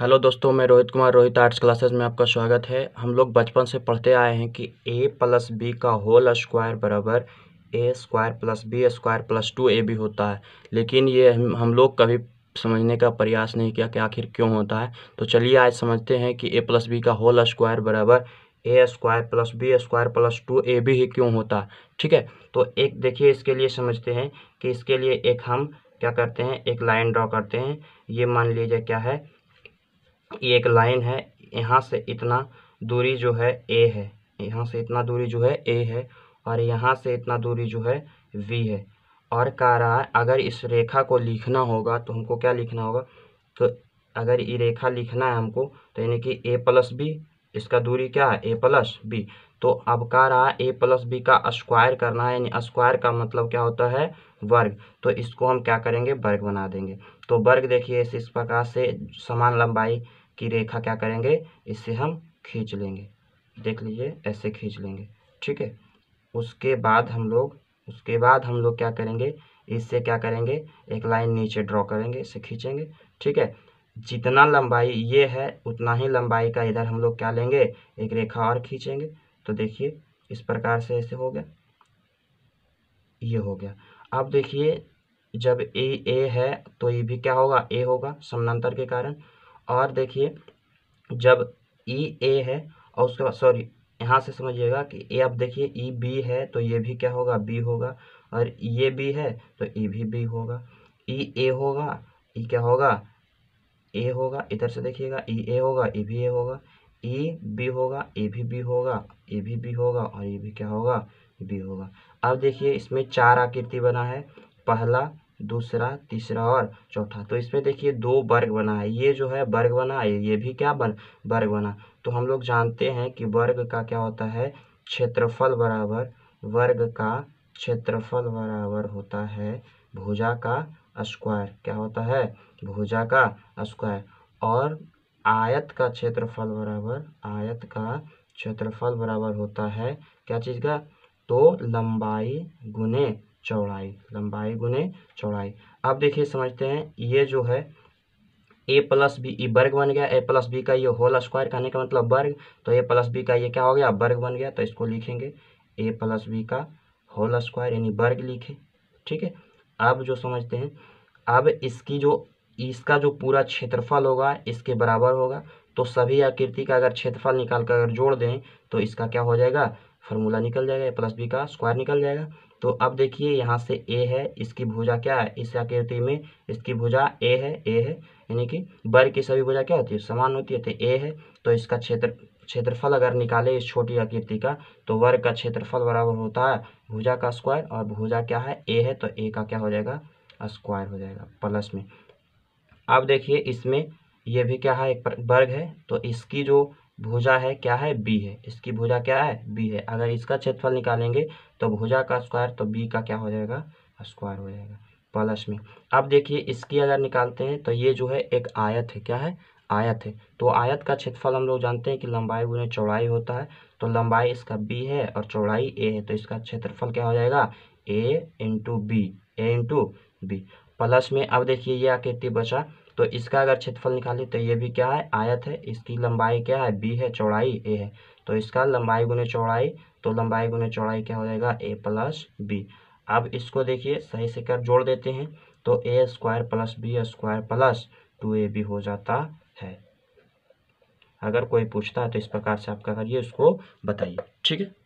hello दोस्तों मैं Rohit Kumar Rohit arts classes में आपका स्वागत है हम लोग बचपन से पढ़ते आए हैं कि ए प्लस बी का होल स्क्वायर बराबर A square plus B square plus two A भी होता है लेकिन ये हम, हम लोग कभी समझने का प्रयास नहीं किया कि आखिर क्यों होता है तो चलिए आज समझते हैं कि ए प्लस बी का होल स्क्वायर बराबर A square plus B square plus two A भी ही क्यों होता है ठीक है तो एक देखिए इसके लिए समझते हैं कि इसके लिए एक हम क्या करते हैं एक लाइन ड्रॉ करते हैं ये मान लीजिए क्या है ये एक लाइन है यहाँ से इतना दूरी जो है ए है यहाँ से इतना दूरी जो है ए है और यहाँ से इतना दूरी जो है वी है और कह रहा है अगर इस रेखा को लिखना होगा तो हमको क्या लिखना होगा तो अगर ये रेखा लिखना है हमको तो यानी कि ए प्लस बी इसका दूरी क्या है ए प्लस बी तो अब कह रहा है ए प्लस बी का स्क्वायर करना है यानी स्क्वायर का मतलब क्या होता है वर्ग तो इसको हम क्या करेंगे वर्ग बना देंगे तो वर्ग देखिए इस प्रकार से समान लंबाई की रेखा क्या करेंगे इससे हम खींच लेंगे देख लीजिए ऐसे खींच लेंगे ठीक है उसके बाद हम लोग उसके बाद हम लोग क्या करेंगे इससे क्या करेंगे एक लाइन नीचे ड्रॉ करेंगे इसे खींचेंगे ठीक है जितना लंबाई ये है उतना ही लंबाई का इधर हम लोग क्या लेंगे एक रेखा और खींचेंगे तो देखिए इस प्रकार से ऐसे हो गया ये हो गया अब देखिए जब ए ए है तो ये भी क्या होगा ए होगा समानांतर के कारण और देखिए जब ई e, ए है और उसके बाद सॉरी यहाँ से समझिएगा कि ये आप देखिए ई e, बी है तो ये भी क्या होगा बी होगा और ये बी है तो ई e भी बी होगा ई ए होगा ई क्या होगा ए होगा इधर से देखिएगा ई ए होगा ई भी ए होगा ई बी होगा ए भी बी होगा ए भी बी होगा और ये भी क्या होगा बी होगा अब देखिए इसमें चार आकृति बना है पहला दूसरा तीसरा और चौथा तो इसमें देखिए दो वर्ग बना है ये जो है वर्ग बना है ये भी क्या बन वर्ग बना तो हम लोग जानते हैं कि वर्ग का क्या होता है क्षेत्रफल बराबर वर्ग का क्षेत्रफल बराबर होता है भुजा का स्क्वायर क्या होता है भुजा का स्क्वायर और आयत का क्षेत्रफल बराबर आयत का क्षेत्रफल बराबर होता है क्या चीज़ का तो लंबाई गुने चौड़ाई लंबाई गुने चौड़ाई अब देखिए समझते हैं ये जो है ए प्लस बी ई वर्ग बन गया ए प्लस बी का ये होल स्क्वायर कहने का मतलब वर्ग तो ए प्लस बी का ये क्या हो गया वर्ग बन गया तो इसको लिखेंगे ए प्लस बी का होल स्क्वायर यानी वर्ग लिखे ठीक है अब जो समझते हैं अब इसकी जो इसका जो पूरा क्षेत्रफल होगा इसके बराबर होगा तो सभी आकृति का अगर क्षेत्रफल निकाल कर अगर जोड़ दें तो इसका क्या हो जाएगा फॉर्मूला निकल जाएगा ए प्लस बी का स्क्वायर निकल जाएगा तो अब देखिए यहाँ से ए है इसकी भुजा क्या है इस आकृति में इसकी भुजा ए है ए है यानी कि वर्ग की सभी भुजा क्या होती है समान होती है तो ए है तो इसका क्षेत्र क्षेत्रफल अगर निकाले इस छोटी आकृति का तो वर्ग का क्षेत्रफल बराबर होता है भुजा का स्क्वायर और भुजा क्या है ए है तो ए का क्या हो जाएगा स्क्वायर हो जाएगा प्लस में अब देखिए इसमें यह भी क्या है एक वर्ग है तो इसकी जो भुजा है क्या है बी है इसकी भुजा क्या है बी है अगर इसका क्षेत्रफल निकालेंगे तो भुजा का स्क्वायर तो बी का क्या हो जाएगा स्क्वायर हो जाएगा प्लस में अब देखिए इसकी अगर निकालते हैं तो ये जो है एक आयत है क्या है आयत है तो आयत का क्षेत्रफल हम लोग जानते हैं कि लंबाई गुने चौड़ाई होता है तो लंबाई इसका बी है और चौड़ाई ए है तो इसका क्षेत्रफल क्या हो जाएगा A into B A into B plus में अब देखिए ये आकृति बचा तो इसका अगर क्षेत्रफल निकाले तो ये भी क्या है आयत है इसकी लंबाई क्या है बी है चौड़ाई ए है तो इसका लंबाई गुने चौड़ाई तो लंबाई गुने चौड़ाई क्या हो जाएगा ए प्लस बी अब इसको देखिए सही से कर जोड़ देते हैं तो A square plus B square plus two A B हो जाता है अगर कोई पूछता है तो इस प्रकार से आप क्या करिए उसको बताइए ठीक है